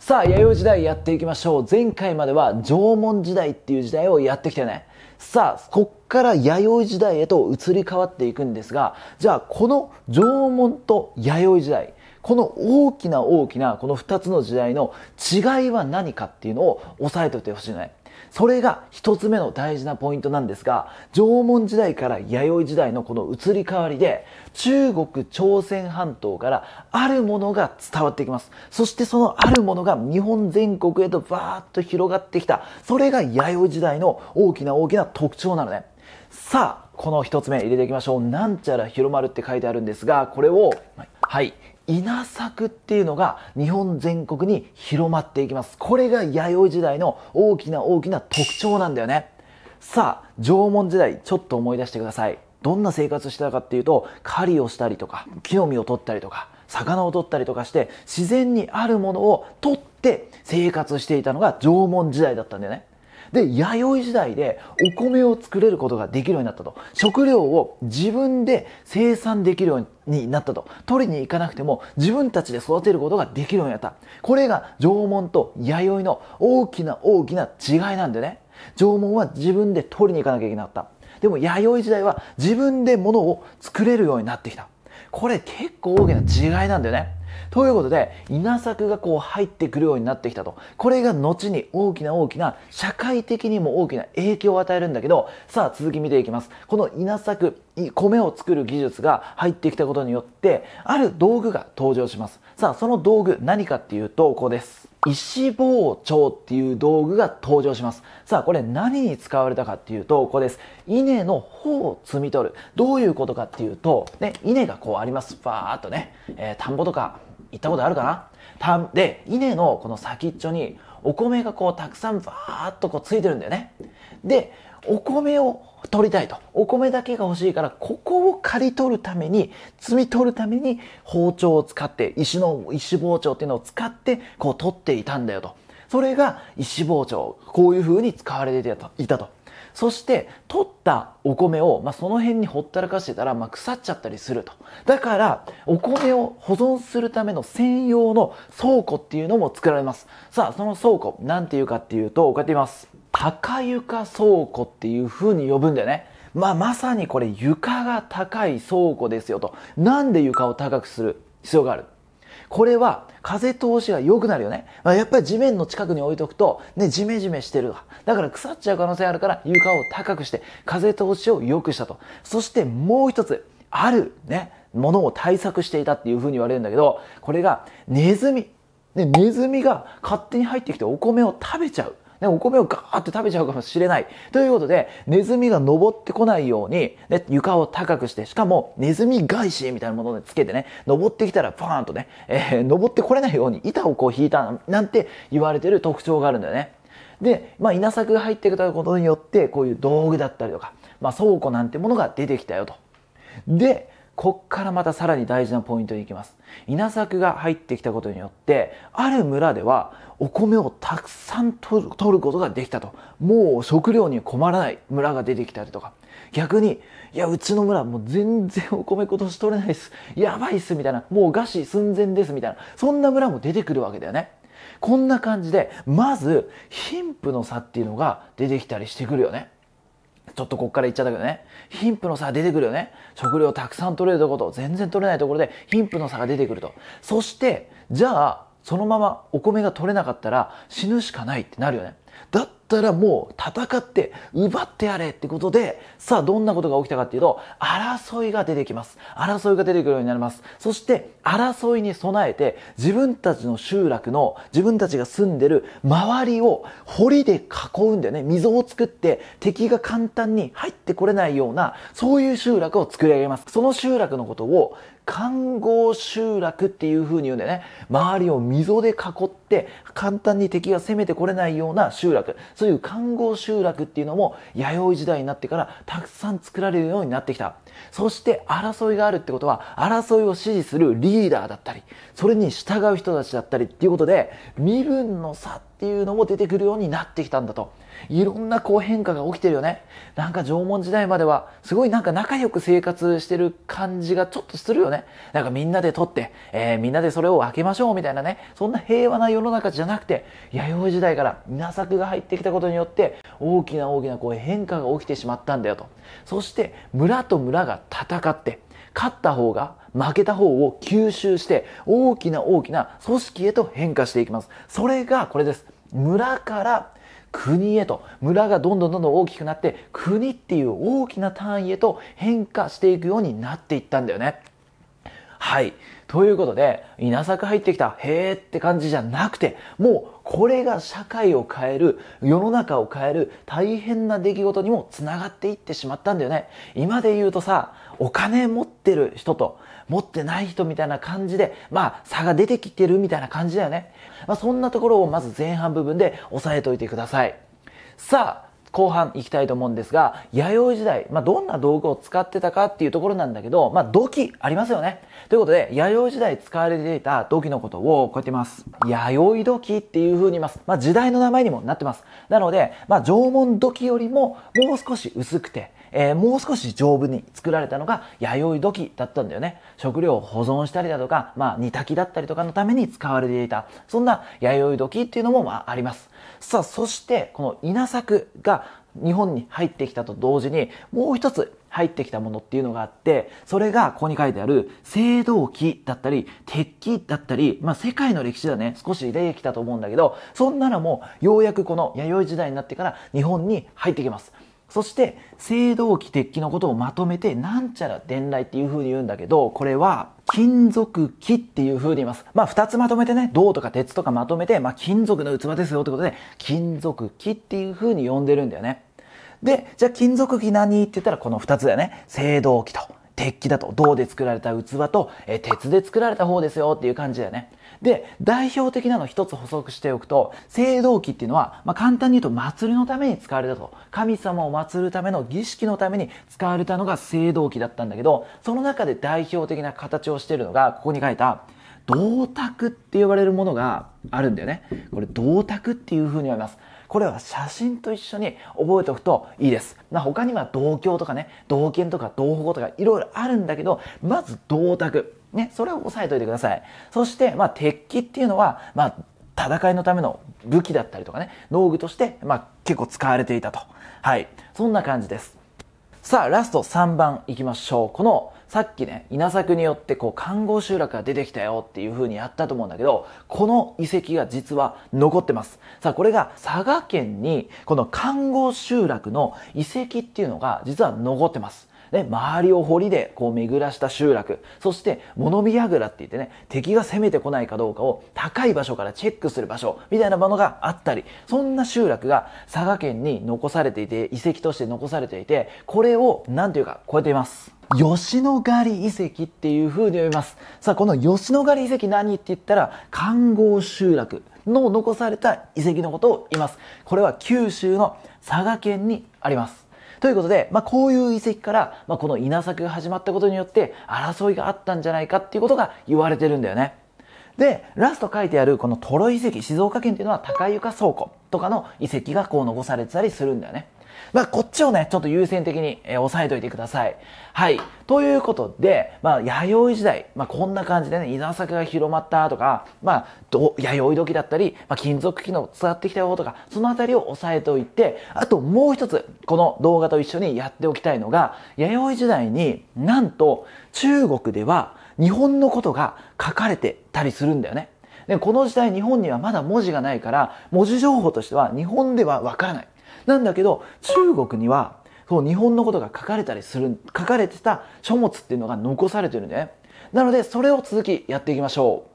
さあ、弥生時代やっていきましょう。前回までは縄文時代っていう時代をやってきてね。さあ、こっから弥生時代へと移り変わっていくんですが、じゃあこの縄文と弥生時代、この大きな大きなこの2つの時代の違いは何かっていうのを押さえておいてほしいのね。それが1つ目の大事なポイントなんですが、縄文時代から弥生時代のこの移り変わりで、中国朝鮮半島からあるものが伝わってきます。そしてそのあるものが日本全国へとバーッと広がってきた。それが弥生時代の大きな大きな特徴なのね。さあ、この一つ目入れていきましょう。なんちゃら広まるって書いてあるんですが、これを、はい、稲作っていうのが日本全国に広まっていきますこれが弥生時代の大きな大きな特徴なんだよねさあ縄文時代ちょっと思い出してくださいどんな生活してたかっていうと狩りをしたりとか木の実を取ったりとか魚を取ったりとかして自然にあるものを取って生活していたのが縄文時代だったんだよねで、弥生時代でお米を作れることができるようになったと。食料を自分で生産できるようになったと。取りに行かなくても自分たちで育てることができるようになった。これが縄文と弥生の大きな大きな違いなんだよね。縄文は自分で取りに行かなきゃいけなかった。でも弥生時代は自分で物を作れるようになってきた。これ結構大きな違いなんだよね。ということで稲作がこう入ってくるようになってきたとこれが後に大きな大きな社会的にも大きな影響を与えるんだけどさあ続き見ていきますこの稲作米を作る技術が入ってきたことによってある道具が登場しますさあその道具何かっていうとここです石包丁っていう道具が登場しますさあこれ何に使われたかっていうとここです稲の穂を摘み取るどういうことかっていうと、ね、稲がこうありますバーっとね、えー、田んぼとか行ったことあるかなたで稲のこの先っちょにお米がこうたくさんバーッとこうついてるんだよねでお米を取りたいとお米だけが欲しいからここを刈り取るために摘み取るために包丁を使って石の石包丁っていうのを使ってこう取っていたんだよとそれが石包丁こういうふうに使われていたとそして取ったお米を、まあ、その辺にほったらかしてたら、まあ、腐っちゃったりするとだからお米を保存するための専用の倉庫っていうのも作られますさあその倉庫何ていうかっていうとこうやって言います高床倉庫っていう風に呼ぶんだよねまあ、まさにこれ床が高い倉庫ですよとなんで床を高くする必要があるこれは風通しが良くなるよね、まあ、やっぱり地面の近くに置いとくとねジメジメしてるだから腐っちゃう可能性あるから床を高くして風通しを良くしたとそしてもう一つあるねものを対策していたっていうふうに言われるんだけどこれがネズミ、ね、ネズミが勝手に入ってきてお米を食べちゃうね、お米をガーって食べちゃうかもしれない。ということで、ネズミが登ってこないように、ね、床を高くして、しかもネズミ返しみたいなものでつけてね、登ってきたらバーンとね、えー、登ってこれないように板をこう引いたなんて言われてる特徴があるんだよね。で、まあ、稲作が入ってくることによって、こういう道具だったりとか、まあ、倉庫なんてものが出てきたよと。で、こっからまたさらに大事なポイントに行きます。稲作が入ってきたことによって、ある村ではお米をたくさん取ることができたと。もう食料に困らない村が出てきたりとか。逆に、いや、うちの村もう全然お米今年取れないっす。やばいっす、みたいな。もう餓死寸前です、みたいな。そんな村も出てくるわけだよね。こんな感じで、まず、貧富の差っていうのが出てきたりしてくるよね。ちょっとこっから言っちゃったけどね貧富の差が出てくるよね食料たくさん取れるとこと全然取れないところで貧富の差が出てくるとそしてじゃあそのままお米が取れなかったら死ぬしかないってなるよねだっったらもう戦って奪ってやれってことで、さあどんなことが起きたかっていうと、争いが出てきます。争いが出てくるようになります。そして争いに備えて自分たちの集落の自分たちが住んでる周りを堀で囲うんだよね。溝を作って敵が簡単に入ってこれないようなそういう集落を作り上げます。その集落のことを環合集落っていう風に言うんでね、周りを溝で囲って、簡単に敵が攻めてこれないような集落、そういう環合集落っていうのも、弥生時代になってからたくさん作られるようになってきた。そして争いがあるってことは、争いを支持するリーダーだったり、それに従う人たちだったりっていうことで、身分の差っていうのも出てくるようになってきたんだと。いろんなこう変化が起きてるよね。なんか縄文時代までは、すごいなんか仲良く生活してる感じがちょっとするよね。なんかみんなで取って、えー、みんなでそれを開けましょうみたいなね、そんな平和な世の中じゃなくて、弥生時代から稲作が入ってきたことによって、大きな大きなこう変化が起きてしまったんだよと。そして、村と村が戦って、勝った方が負けた方を吸収して大きな大きな組織へと変化していきます。それがこれです。村から国へと村がどんどんどんどん大きくなって国っていう大きな単位へと変化していくようになっていったんだよね。はい。ということで、稲作入ってきた、へーって感じじゃなくて、もうこれが社会を変える、世の中を変える大変な出来事にもつながっていってしまったんだよね。今で言うとさ、お金持ってる人と持ってない人みたいな感じで、まあ、差が出てきてるみたいな感じだよね。まあ、そんなところをまず前半部分で押さえておいてください。さあ、後半行きたいと思うんですが、弥生時代、まあ、どんな道具を使ってたかっていうところなんだけど、まあ、土器ありますよね。ということで、弥生時代使われていた土器のことをこうやって言います。弥生土器っていう風に言います。まあ、時代の名前にもなってます。なので、まあ、縄文土器よりももう少し薄くて、えー、もう少し丈夫に作られたのが弥生土器だったんだよね。食料を保存したりだとか、まあ、煮炊きだったりとかのために使われていた、そんな弥生土器っていうのもまああります。さあ、そしてこの稲作が日本に入ってきたと同時に、もう一つ入ってきたものっていうのがあって、それがここに書いてある青銅器だったり、鉄器だったり、まあ世界の歴史だね、少し出てきたと思うんだけど、そんなのもようやくこの弥生時代になってから日本に入ってきます。そして青銅器鉄器のことをまとめてなんちゃら伝来っていう風に言うんだけど、これは金属器っていう風に言います。まあ2つまとめてね、銅とか鉄とかまとめて、まあ金属の器ですよってことで、金属器っていう風に呼んでるんだよね。で、じゃあ金属器何って言ったらこの2つだよね。青銅器と鉄器だと銅で作られた器と、え鉄で作られた方ですよっていう感じだよね。で、代表的なの一つ補足しておくと、青銅器っていうのは、まあ、簡単に言うと祭りのために使われたと。神様を祀るための儀式のために使われたのが青銅器だったんだけど、その中で代表的な形をしているのが、ここに書いた、銅鐸って呼ばれるものがあるんだよね。これ銅鐸っていう風に言われます。これは写真と一緒に覚えておくといいです。まあ、他には銅鏡とかね、銅剣とか銅護とかいろいろあるんだけど、まず銅鐸。ね、それを押さえておいてください。そして、まあ、鉄器っていうのは、まあ、戦いのための武器だったりとかね、農具として、まあ、結構使われていたと。はい。そんな感じです。さあ、ラスト3番いきましょう。この、さっきね、稲作によってこう、看護集落が出てきたよっていう風にやったと思うんだけど、この遺跡が実は残ってます。さあ、これが佐賀県に、この看護集落の遺跡っていうのが実は残ってます。ね、周りを堀でこう巡らした集落、そして物見櫓って言ってね、敵が攻めてこないかどうかを高い場所からチェックする場所、みたいなものがあったり、そんな集落が佐賀県に残されていて、遺跡として残されていて、これを、なんていうか、こうやっています。吉野ヶ里遺跡っていう風に呼びます。さあ、この吉野ヶ里遺跡何って言ったら、観光集落の残された遺跡のことを言います。これは九州の佐賀県にあります。ということで、まあ、こういう遺跡から、まあ、この稲作が始まったことによって争いがあったんじゃないかっていうことが言われてるんだよね。でラスト書いてあるこのトロ遺跡静岡県っていうのは高床倉庫とかの遺跡がこう残されてたりするんだよね。まあ、こっちをね、ちょっと優先的に、えー、押さえておいてください。はい。ということで、まあ、弥生時代、まあ、こんな感じでね、稲作が広まったとか、まあ、弥生時だったり、まあ、金属機能伝わってきたよとか、そのあたりを押さえておいて、あともう一つ、この動画と一緒にやっておきたいのが、弥生時代になんと中国では日本のことが書かれてたりするんだよね。でこの時代日本にはまだ文字がないから文字情報としては日本ではわからないなんだけど中国にはそう日本のことが書かれたりする書かれてた書物っていうのが残されてるねなのでそれを続きやっていきましょう